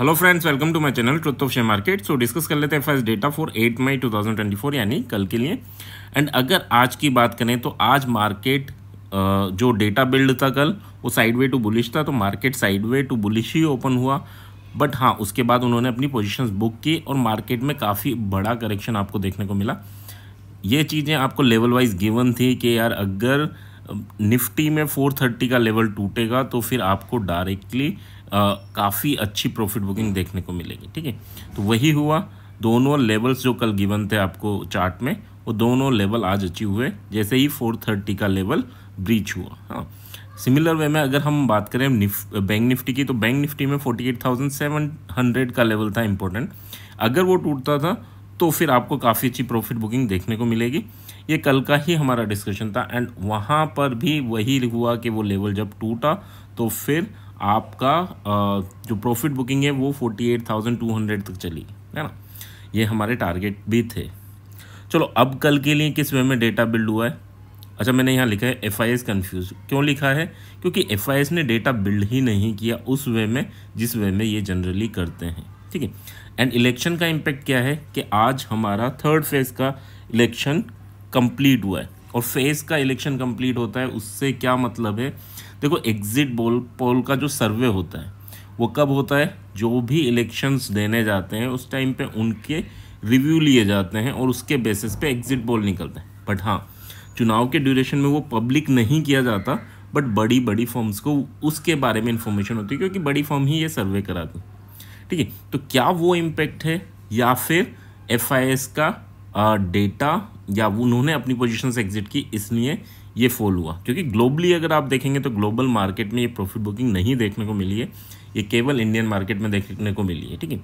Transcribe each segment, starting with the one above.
Hello friends welcome to my channel truth of share market so discuss कर लेते हैं first data for 8 मई 2024 यानी कल के लिए एंड अगर आज की बात करें तो आज मार्केट जो डेटा बिल्ड था कल वो साइडवे टू बुलिश था तो मार्केट साइडवे टू बुलिश ही ओपन हुआ बट हाँ उसके बाद उन्होंने अपनी पोजिशन बुक की और मार्केट में काफ़ी बड़ा करेक्शन आपको देखने को मिला ये चीज़ें आपको लेवल वाइज गिवन थी कि यार अगर निफ्टी में 430 का लेवल टूटेगा तो फिर आपको डायरेक्टली काफ़ी अच्छी प्रॉफिट बुकिंग देखने को मिलेगी ठीक है तो वही हुआ दोनों लेवल्स जो कल गिवन थे आपको चार्ट में वो दोनों लेवल आज अचीव हुए जैसे ही फोर थर्टी का लेवल ब्रीच हुआ हाँ सिमिलर वे में अगर हम बात करें निफ बैंक निफ्टी की तो बैंक निफ्टी में forty eight thousand seven hundred का लेवल था इम्पोर्टेंट अगर वो टूटता था तो फिर आपको काफ़ी अच्छी प्रॉफिट बुकिंग देखने को मिलेगी ये कल का ही हमारा डिस्कशन था एंड वहाँ पर भी वही हुआ कि वो लेवल जब टूटा तो फिर आपका जो प्रॉफिट बुकिंग है वो forty eight thousand two hundred तक चली है ना ये हमारे टारगेट भी थे चलो अब कल के लिए किस वे में डेटा बिल्ड हुआ है अच्छा मैंने यहाँ लिखा है एफ आई एस कन्फ्यूज क्यों लिखा है क्योंकि एफ आई एस ने डेटा बिल्ड ही नहीं किया उस वे में जिस वे में ये जनरली करते हैं ठीक है एंड इलेक्शन का इम्पैक्ट क्या है कि आज हमारा थर्ड फेज का इलेक्शन कंप्लीट हुआ है और फेस का इलेक्शन कंप्लीट होता है उससे क्या मतलब है देखो एग्जिट बोल पोल का जो सर्वे होता है वो कब होता है जो भी इलेक्शंस देने जाते हैं उस टाइम पे उनके रिव्यू लिए जाते हैं और उसके बेसिस पे एग्जिट पोल निकलते हैं बट हाँ चुनाव के ड्यूरेशन में वो पब्लिक नहीं किया जाता बट बड़ी बड़ी फॉर्म्स को उसके बारे में इंफॉर्मेशन होती है क्योंकि बड़ी फॉर्म ही ये सर्वे कराती ठीक है तो क्या वो इम्पैक्ट है या फिर एफ का डेटा या उन्होंने अपनी पोजिशन से एग्जिट की इसलिए ये फॉल हुआ क्योंकि ग्लोबली अगर आप देखेंगे तो ग्लोबल मार्केट में ये प्रॉफिट बुकिंग नहीं देखने को मिली है ये केवल इंडियन मार्केट में देखने को मिली है ठीक है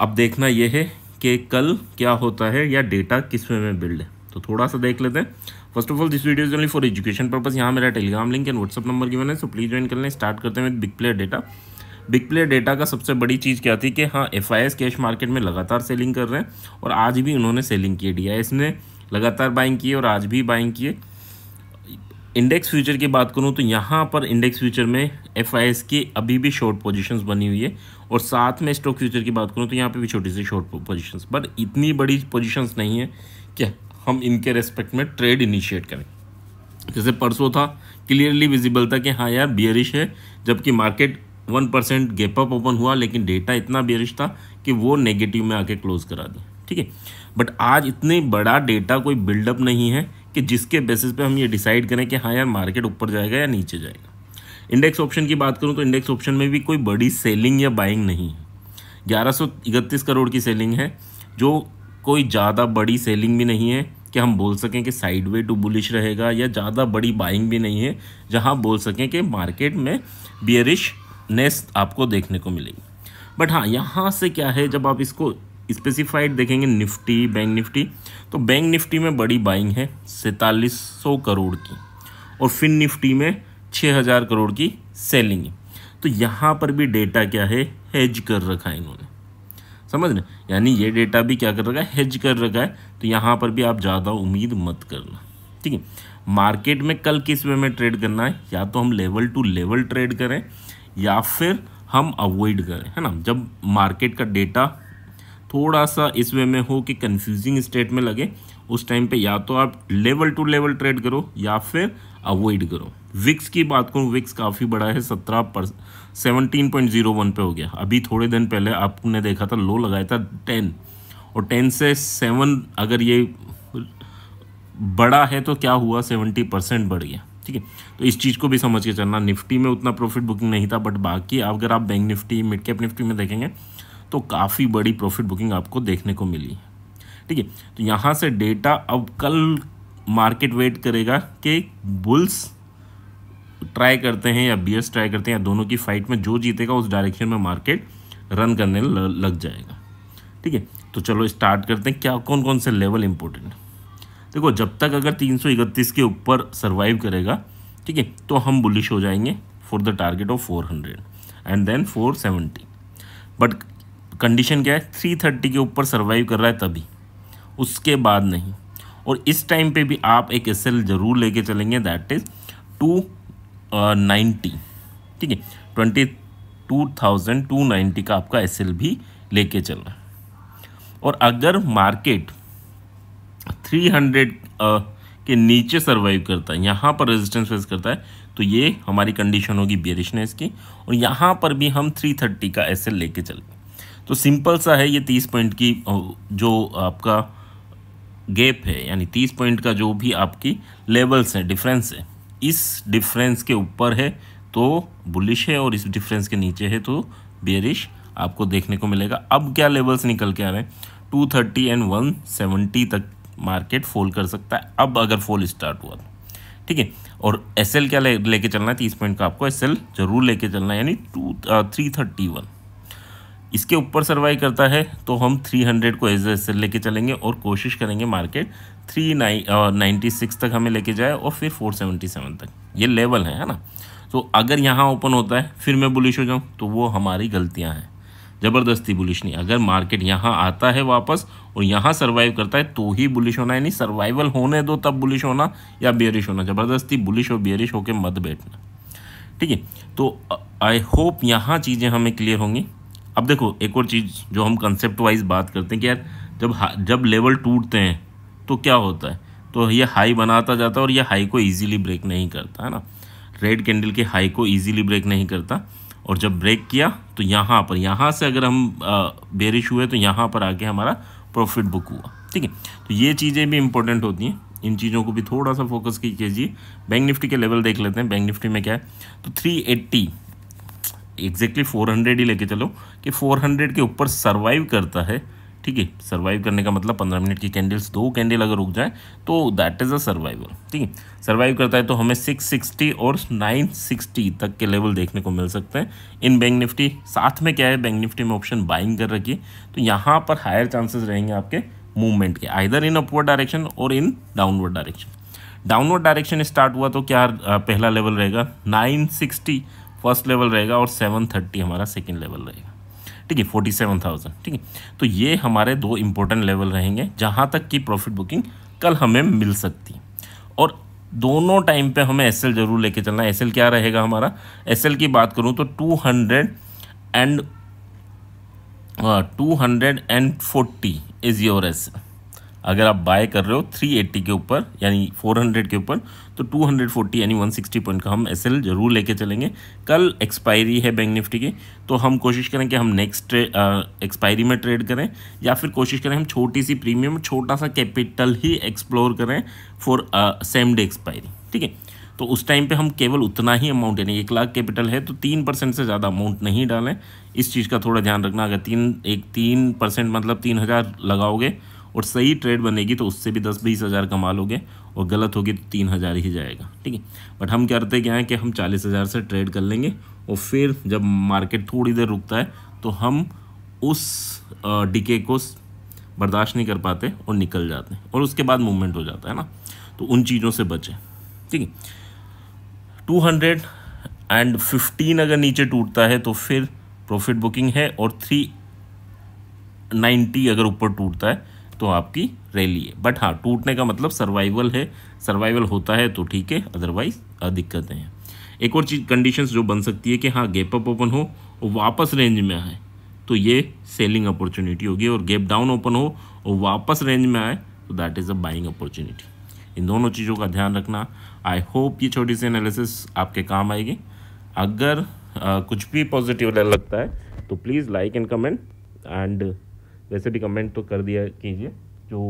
अब देखना ये है कि कल क्या होता है या डेटा किस वे में बिल्ड है तो थोड़ा सा देख लेते हैं first of all this video is only for education purpose यहाँ मेरा Telegram link and WhatsApp number की है सो प्लीज ज्वाइन कर लें स्टार्ट करते हैं with big player data big play data का सबसे बड़ी चीज़ क्या थी कि हाँ एफ कैश मार्केट में लगातार सेलिंग कर रहे हैं और आज भी उन्होंने सेलिंग की डी ने लगातार बाइंग की और आज भी बाइंग किए इंडेक्स फ्यूचर की बात करूँ तो यहाँ पर इंडेक्स फ्यूचर में एफ की अभी भी शॉर्ट पोजीशंस बनी हुई है और साथ में स्टॉक फ्यूचर की बात करूँ तो यहाँ पे भी छोटी सी शॉर्ट पोजीशंस बट इतनी बड़ी पोजीशंस नहीं है कि हम इनके रेस्पेक्ट में ट्रेड इनिशिएट करें जैसे परसों था क्लियरली विजिबल था कि हाँ यार बियरिश है जबकि market one percent gap up open हुआ लेकिन डेटा इतना बेरिश था कि वो नेगेटिव में आके क्लोज करा दी ठीक है बट आज इतने बड़ा डेटा कोई बिल्डअप नहीं है कि जिसके बेसिस पे हम ये डिसाइड करें कि हाँ यार मार्केट ऊपर जाएगा या नीचे जाएगा इंडेक्स ऑप्शन की बात करूँ तो इंडेक्स ऑप्शन में भी कोई बड़ी सेलिंग या बाइंग नहीं है ग्यारह करोड़ की सेलिंग है जो कोई ज़्यादा बड़ी सेलिंग भी नहीं है कि हम बोल सकें कि साइड वे टू बुलिश रहेगा या ज़्यादा बड़ी बाइंग भी नहीं है जहां बोल सकें कि मार्केट में बियरिश नेस्ट आपको देखने को मिलेगी बट हाँ यहाँ से क्या है जब आप इसको स्पेसिफाइड देखेंगे निफ्टी बैंक निफ्टी तो बैंक निफ्टी में बड़ी बाइंग है सैंतालीस सौ करोड़ की और फिन निफ्टी में छः हज़ार करोड़ की सेलिंग है तो यहाँ पर भी डेटा क्या है हेज कर रखा है इन्होंने समझ रहे यानी ये डेटा भी क्या कर रखा है हेज कर रखा है तो यहाँ पर भी आप ज़्यादा उम्मीद मत करना ठीक है मार्केट में कल किस वे में ट्रेड करना है या तो हम लेवल टू लेवल ट्रेड करें या फिर हम अवॉइड करें है ना जब मार्केट का डेटा थोड़ा सा इस वे में हो कि कंफ्यूजिंग स्टेट में लगे उस टाइम पे या तो आप लेवल टू लेवल ट्रेड करो या फिर अवॉइड करो विक्स की बात करूँ विक्स काफ़ी बड़ा है सत्रह पर सेवनटीन पॉइंट जीरो वन पर हो गया अभी थोड़े दिन पहले आपने देखा था लो लगाया था टेन और टेन से सेवन अगर ये बड़ा है तो क्या हुआ सेवेंटी परसेंट बढ़ गया ठीक है तो इस चीज़ को भी समझ के चलना निफ्टी में उतना प्रॉफिट बुकिंग नहीं था बट बाकी अगर आप bank nifty midcap nifty में देखेंगे तो काफ़ी बड़ी प्रॉफिट बुकिंग आपको देखने को मिली ठीक है तो यहाँ से डेटा अब कल मार्केट वेट करेगा कि बुल्स ट्राई करते हैं या बी ट्राई करते हैं या दोनों की फाइट में जो जीतेगा उस डायरेक्शन में मार्केट रन करने लग जाएगा ठीक है तो चलो स्टार्ट करते हैं क्या कौन कौन से लेवल इंपॉर्टेंट देखो जब तक अगर तीन के ऊपर सर्वाइव करेगा ठीक है तो हम बुलिश हो जाएंगे for the target of 400 and then four but condition क्या है 330 के ऊपर सर्वाइव कर रहा है तभी उसके बाद नहीं और इस टाइम पे भी आप एक एस ज़रूर लेके चलेंगे दैट इज़ टू नाइन्टी ठीक है twenty two thousand two ninety का आपका एस भी लेके चल रहा है और अगर मार्केट 300 के नीचे सर्वाइव करता है यहाँ पर रेजिस्टेंस फेस करता है तो ये हमारी कंडीशन होगी बेरिशनेस की और यहाँ पर भी हम 330 का एस लेके चलें तो सिंपल सा है ये 30 पॉइंट की जो आपका गैप है यानी 30 पॉइंट का जो भी आपकी लेवल्स हैं डिफरेंस है इस डिफरेंस के ऊपर है तो बुलिश है और इस डिफरेंस के नीचे है तो बेरिश आपको देखने को मिलेगा अब क्या लेवल्स निकल के आ रहे हैं 230 एंड 170 तक मार्केट फॉल कर सकता है अब अगर फॉल स्टार्ट हुआ तो। ठीक है और एस एल क्या ले लेके चलना है तीस पॉइंट का आपको एस एल जरूर लेके चलना है यानी टू थ्री थर्टी वन इसके ऊपर सर्वाइव करता है तो हम 300 को एज एस एल लेके चलेंगे और कोशिश करेंगे मार्केट थ्री नाइन्टी सिक्स तक हमें लेके जाए और फिर 477 तक ये लेवल है है ना तो अगर यहाँ ओपन होता है फिर मैं बुलिश हो जाऊँ तो वो हमारी गलतियाँ हैं ज़बरदस्ती बुलिश नहीं अगर मार्केट यहाँ आता है वापस और यहाँ सर्वाइव करता है तो ही बुलिश होना यानी सर्वाइवल होने दो तब बुलिश होना या बेरिश होना ज़बरदस्ती बुलिश और बेरिश होकर मत बैठना ठीक है तो आई होप यहाँ चीज़ें हमें क्लियर होंगी अब देखो एक और चीज़ जो हम कंसेप्ट वाइज बात करते हैं कि यार जब जब लेवल टूटते हैं तो क्या होता है तो ये हाई बनाता जाता है और ये हाई को ईजिली ब्रेक नहीं करता है ना रेड कैंडल के हाई को ईजिली ब्रेक नहीं करता और जब ब्रेक किया तो यहाँ पर यहाँ से अगर हम बेरिश हुए तो यहाँ पर आके हमारा प्रॉफिट बुक हुआ ठीक है तो ये चीज़ें भी इंपॉर्टेंट होती हैं इन चीज़ों को भी थोड़ा सा फोकस कीजिए बैंक निफ्टी के लेवल देख लेते हैं बैंक निफ्टी में क्या है तो 380 एग्जैक्टली हंड्रेड ही लेके चलो कि 400 के ऊपर सर्वाइव करता है ठीक है सर्वाइव करने का मतलब पंद्रह मिनट की कैंडल्स दो कैंडल अगर उग जाए तो दैट इज़ अ सर्वाइवल ठीक है सर्वाइव करता है तो हमें सिक्स सिक्सटी और नाइन सिक्सटी तक के लेवल देखने को मिल सकते हैं इन बैंक निफ्टी साथ में क्या है बैंक निफ्टी में ऑप्शन बाइंग कर रखी तो यहाँ पर हायर चांसेस रहेंगे आपके मूवमेंट के आइधर इन अपवर्ड डायरेक्शन और in downward direction downward direction start हुआ तो क्या पहला लेवल रहेगा नाइन सिक्सटी फर्स्ट लेवल रहेगा और सेवन थर्टी हमारा सेकेंड लेवल रहेगा ठीक है फोर्टी सेवन थाउजेंड ठीक है तो ये हमारे दो इम्पोर्टेंट लेवल रहेंगे जहाँ तक की प्रॉफिट बुकिंग कल हमें मिल सकती और दोनों टाइम पे हमें एस जरूर लेके चलना है एस क्या रहेगा हमारा एस की बात करूँ तो two hundred and two hundred and forty is your S अगर आप बाय कर रहे हो 380 के ऊपर यानी 400 के ऊपर तो 240 यानी 160 पॉइंट का हम एस जरूर लेके चलेंगे कल एक्सपायरी है बैंक निफ्टी की तो हम कोशिश करें कि हम नेक्स्ट एक्सपायरी में ट्रेड करें या फिर कोशिश करें हम छोटी सी प्रीमियम छोटा सा कैपिटल ही एक्सप्लोर करें फॉर सेम डे एक्सपायरी ठीक है तो उस टाइम पे हम केवल उतना ही अमाउंट यानी एक लाख कैपिटल है तो तीन परसेंट से ज़्यादा अमाउंट नहीं डालें इस चीज़ का थोड़ा ध्यान रखना अगर तीन एक तीन परसेंट मतलब तीन हज़ार लगाओगे और सही ट्रेड बनेगी तो उससे भी दस बीस हज़ार कमा लोगे और गलत होगी तो तीन हज़ार ही जाएगा ठीक है बट हम करते क्या है कि हम चालीस हज़ार से ट्रेड कर लेंगे और फिर जब मार्केट थोड़ी देर रुकता है तो हम उस डिके को बर्दाश्त नहीं कर पाते और निकल जाते हैं और उसके बाद मूवमेंट हो जाता है ना तो उन चीज़ों से बचें ठीक है टू हंड्रेड एंड फिफ्टीन अगर नीचे टूटता है तो फिर प्रॉफिट बुकिंग है और थ्री नाइन्टी अगर ऊपर टूटता है तो आपकी रैली है बट हाँ टूटने का मतलब सर्वाइवल है सर्वाइवल होता है तो ठीक है अदरवाइज दिक्कतें हैं एक और चीज़ कंडीशन जो बन सकती है कि हाँ गैप अप ओपन हो और वापस रेंज में आए तो ये सेलिंग अपॉर्चुनिटी होगी और गैप डाउन ओपन हो और वापस रेंज में आए तो that is a buying opportunity इन दोनों चीज़ों का ध्यान रखना आई होप ये छोटी सी एनालिसिस आपके काम आएगी अगर आ, कुछ भी पॉजिटिव लगता है तो please like and comment and वैसे भी कमेंट तो कर दिया कीजिए जो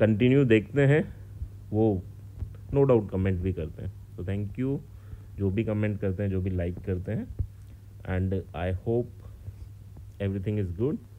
कंटिन्यू देखते हैं वो नो डाउट कमेंट भी करते हैं तो थैंक यू जो भी कमेंट करते हैं जो भी लाइक करते हैं and I hope everything is good